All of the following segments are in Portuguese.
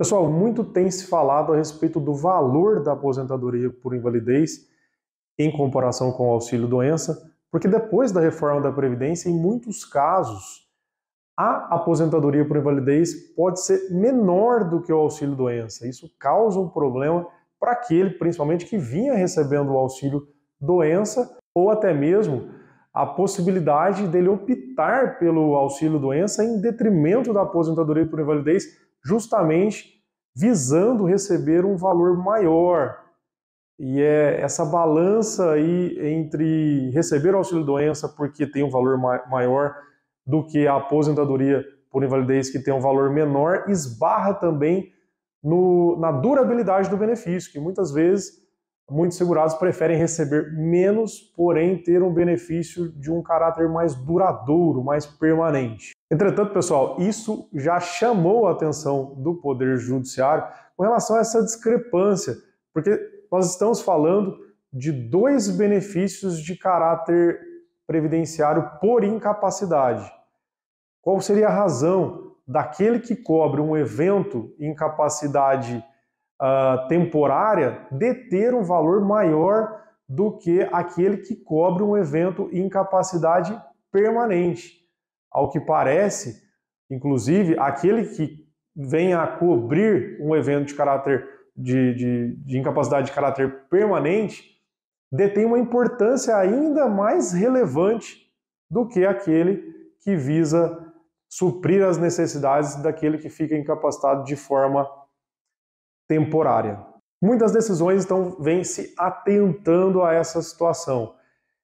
Pessoal, muito tem se falado a respeito do valor da aposentadoria por invalidez em comparação com o auxílio-doença, porque depois da reforma da Previdência, em muitos casos, a aposentadoria por invalidez pode ser menor do que o auxílio-doença. Isso causa um problema para aquele, principalmente, que vinha recebendo o auxílio-doença ou até mesmo a possibilidade dele optar pelo auxílio-doença em detrimento da aposentadoria por invalidez justamente visando receber um valor maior. E é essa balança aí entre receber o auxílio-doença porque tem um valor ma maior do que a aposentadoria por invalidez que tem um valor menor, esbarra também no, na durabilidade do benefício, que muitas vezes muitos segurados preferem receber menos, porém ter um benefício de um caráter mais duradouro, mais permanente. Entretanto, pessoal, isso já chamou a atenção do Poder Judiciário com relação a essa discrepância, porque nós estamos falando de dois benefícios de caráter previdenciário por incapacidade. Qual seria a razão daquele que cobre um evento incapacidade uh, ah, temporária deter um valor maior do que aquele que cobre um evento incapacidade permanente? Ao que parece, inclusive, aquele que venha a cobrir um evento de caráter de, de, de incapacidade de caráter permanente detém uma importância ainda mais relevante do que aquele que visa suprir as necessidades daquele que fica incapacitado de forma temporária. Muitas decisões então vêm se atentando a essa situação.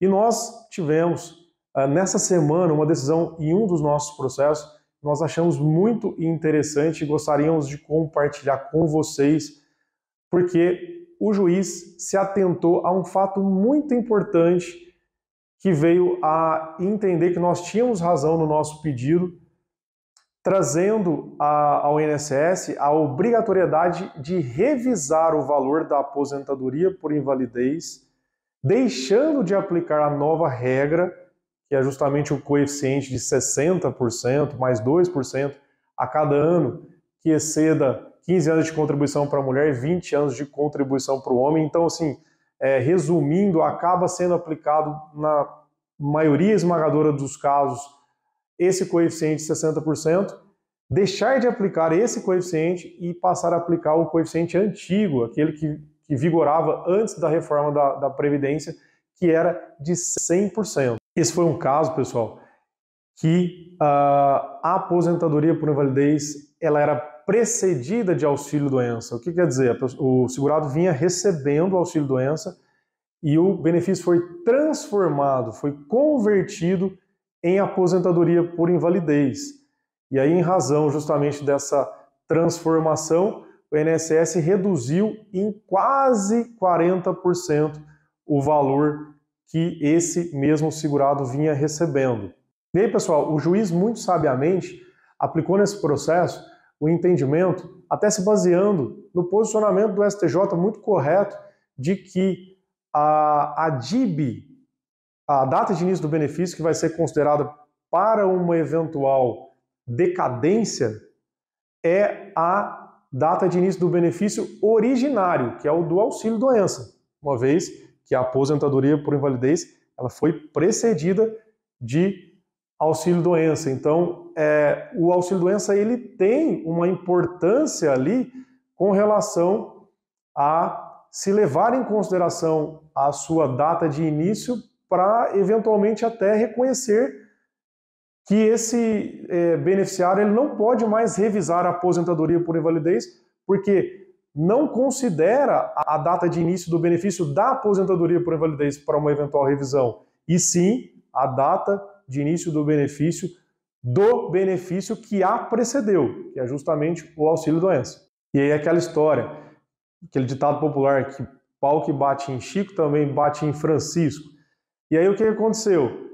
E nós tivemos ah, nessa semana, uma decisão em um dos nossos processos, nós achamos muito interessante e gostaríamos de compartilhar com vocês, porque o juiz se atentou a um fato muito importante que veio a entender que nós tínhamos razão no nosso pedido, trazendo ao INSS a obrigatoriedade de revisar o valor da aposentadoria por invalidez, deixando de aplicar a nova regra que é justamente o coeficiente de 60% mais 2% a cada ano que exceda 15 anos de contribuição para a mulher e 20 anos de contribuição para o homem. Então, assim, é, resumindo, acaba sendo aplicado na maioria esmagadora dos casos esse coeficiente de 60%, deixar de aplicar esse coeficiente e passar a aplicar o coeficiente antigo, aquele que, que vigorava antes da reforma da, da Previdência, que era de 100%. Esse foi um caso, pessoal, que uh, a aposentadoria por invalidez ela era precedida de auxílio-doença. O que quer dizer? O segurado vinha recebendo o auxílio-doença e o benefício foi transformado, foi convertido em aposentadoria por invalidez. E aí, em razão justamente dessa transformação, o INSS reduziu em quase 40% o valor que esse mesmo segurado vinha recebendo. E aí, pessoal, o juiz, muito sabiamente, aplicou nesse processo o entendimento, até se baseando no posicionamento do STJ muito correto de que a, a DIB, a data de início do benefício, que vai ser considerada para uma eventual decadência, é a data de início do benefício originário, que é o do auxílio doença, uma vez que a aposentadoria por invalidez ela foi precedida de auxílio-doença. Então, é, o auxílio-doença ele tem uma importância ali com relação a se levar em consideração a sua data de início para eventualmente até reconhecer que esse é, beneficiário ele não pode mais revisar a aposentadoria por invalidez, porque não considera a data de início do benefício da aposentadoria por invalidez para uma eventual revisão, e sim a data de início do benefício do benefício que a precedeu, que é justamente o auxílio-doença. E aí aquela história, aquele ditado popular que pau que bate em Chico também bate em Francisco. E aí o que aconteceu?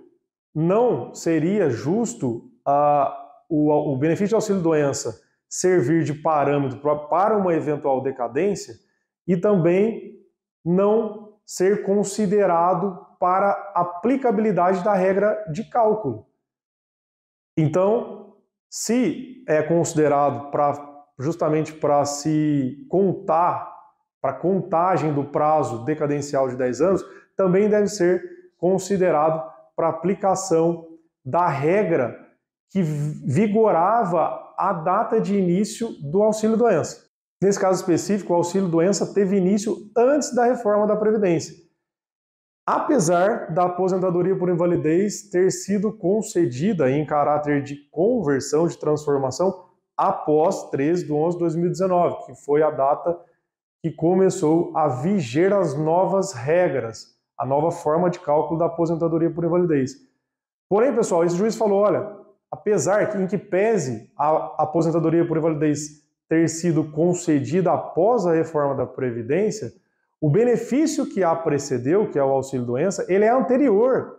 Não seria justo o, o benefício de auxílio-doença servir de parâmetro para uma eventual decadência e também não ser considerado para aplicabilidade da regra de cálculo. Então, se é considerado para justamente para se contar para contagem do prazo decadencial de 10 anos, também deve ser considerado para aplicação da regra que vigorava a data de início do auxílio-doença. Nesse caso específico, o auxílio-doença teve início antes da reforma da Previdência. Apesar da aposentadoria por invalidez ter sido concedida em caráter de conversão, de transformação, após 13 de 11 de 2019, que foi a data que começou a viger as novas regras, a nova forma de cálculo da aposentadoria por invalidez. Porém, pessoal, esse juiz falou: olha, apesar que, em que pese a aposentadoria por invalidez ter sido concedida após a reforma da Previdência, o benefício que a precedeu, que é o auxílio-doença, ele é anterior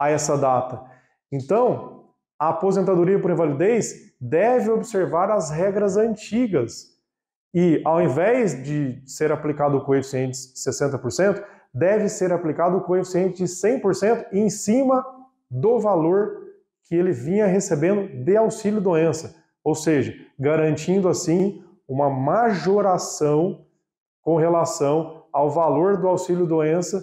a essa data. Então, a aposentadoria por invalidez deve observar as regras antigas e, ao invés de ser aplicado o coeficiente de 60%, deve ser aplicado o coeficiente de 100% em cima do valor que ele vinha recebendo de auxílio doença, ou seja, garantindo assim uma majoração com relação ao valor do auxílio doença,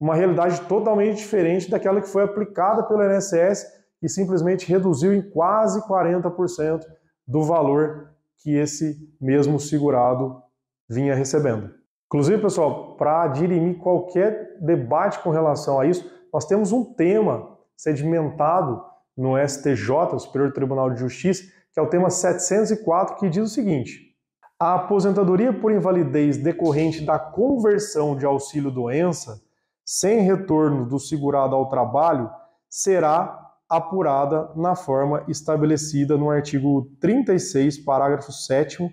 uma realidade totalmente diferente daquela que foi aplicada pelo INSS e simplesmente reduziu em quase 40% do valor que esse mesmo segurado vinha recebendo. Inclusive, pessoal, para dirimir qualquer debate com relação a isso, nós temos um tema sedimentado no STJ, Superior Tribunal de Justiça, que é o tema 704, que diz o seguinte: a aposentadoria por invalidez decorrente da conversão de auxílio-doença, sem retorno do segurado ao trabalho, será apurada na forma estabelecida no artigo 36, parágrafo 7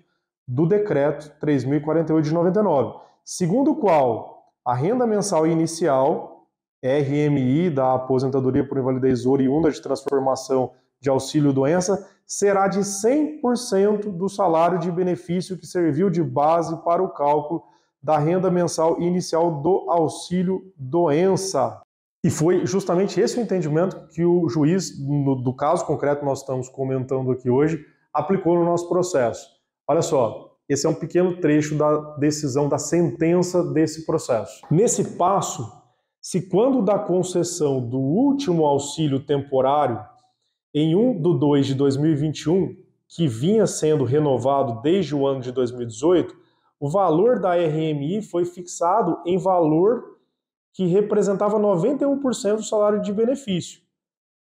do decreto 3048 de 99, segundo o qual a renda mensal inicial RMI da aposentadoria por invalidez oriunda de transformação de auxílio-doença será de 100% do salário de benefício que serviu de base para o cálculo da renda mensal inicial do auxílio-doença. E foi justamente esse o entendimento que o juiz, no, do caso concreto que nós estamos comentando aqui hoje, aplicou no nosso processo. Olha só, esse é um pequeno trecho da decisão, da sentença desse processo. Nesse passo, se quando da concessão do último auxílio temporário em 1 de 2 de 2021, que vinha sendo renovado desde o ano de 2018, o valor da RMI foi fixado em valor que representava 91% do salário de benefício.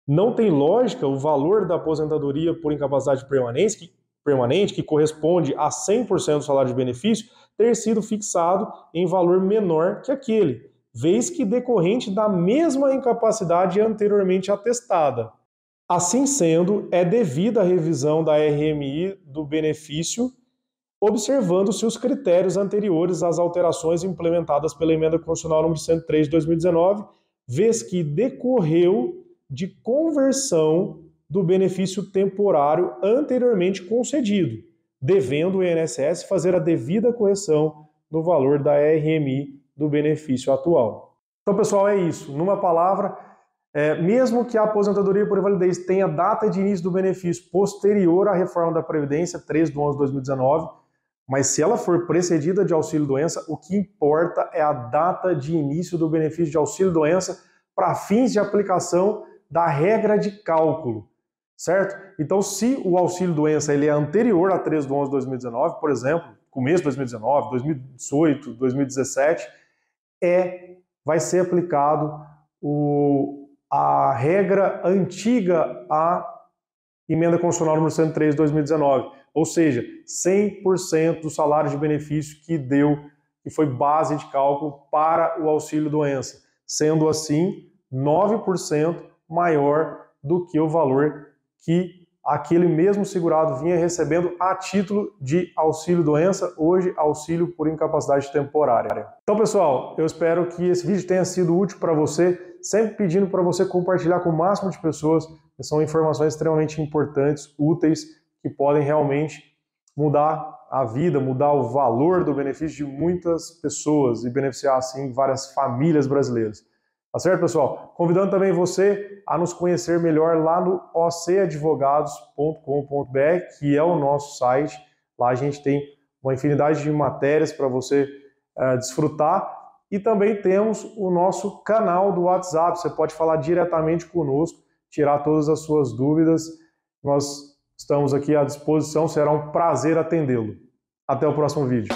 Não tem lógica o valor da aposentadoria por incapacidade permanente, que, permanente, que corresponde a 100% do salário de benefício, ter sido fixado em valor menor que aquele, vez que decorrente da mesma incapacidade anteriormente atestada. Assim sendo, é devida a revisão da RMI do benefício, observando-se os critérios anteriores às alterações implementadas pela Emenda Constitucional nº 103 de 2019, vez que decorreu de conversão do benefício temporário anteriormente concedido, devendo o INSS fazer a devida correção no valor da RMI do benefício atual. Então, pessoal, é isso. Numa palavra, é, mesmo que a aposentadoria por invalidez tenha data de início do benefício posterior à reforma da Previdência, 3 de 11 de 2019, mas se ela for precedida de auxílio-doença, o que importa é a data de início do benefício de auxílio-doença para fins de aplicação da regra de cálculo, certo? Então, se o auxílio-doença ele é anterior a 3 de 11 de 2019, por exemplo, começo de 2019, 2018, 2017, é vai ser aplicado o, a regra antiga à emenda constitucional número 103 de 2019, ou seja, 100% do salário de benefício que deu, que foi base de cálculo para o auxílio doença, sendo assim 9% maior do que o valor que aquele mesmo segurado vinha recebendo a título de auxílio doença, hoje auxílio por incapacidade temporária. Então, pessoal, eu espero que esse vídeo tenha sido útil para você, sempre pedindo para você compartilhar com o máximo de pessoas, são informações extremamente importantes, úteis, que podem realmente mudar a vida, mudar o valor do benefício de muitas pessoas e beneficiar assim várias famílias brasileiras. Tá certo, pessoal? Convidando também você a nos conhecer melhor lá no ocadvogados.com.br, que é o nosso site. Lá a gente tem uma infinidade de matérias para você uh, desfrutar. E também temos o nosso canal do WhatsApp. Você pode falar diretamente conosco, tirar todas as suas dúvidas. Nós estamos aqui à disposição. Será um prazer atendê-lo. Até o próximo vídeo.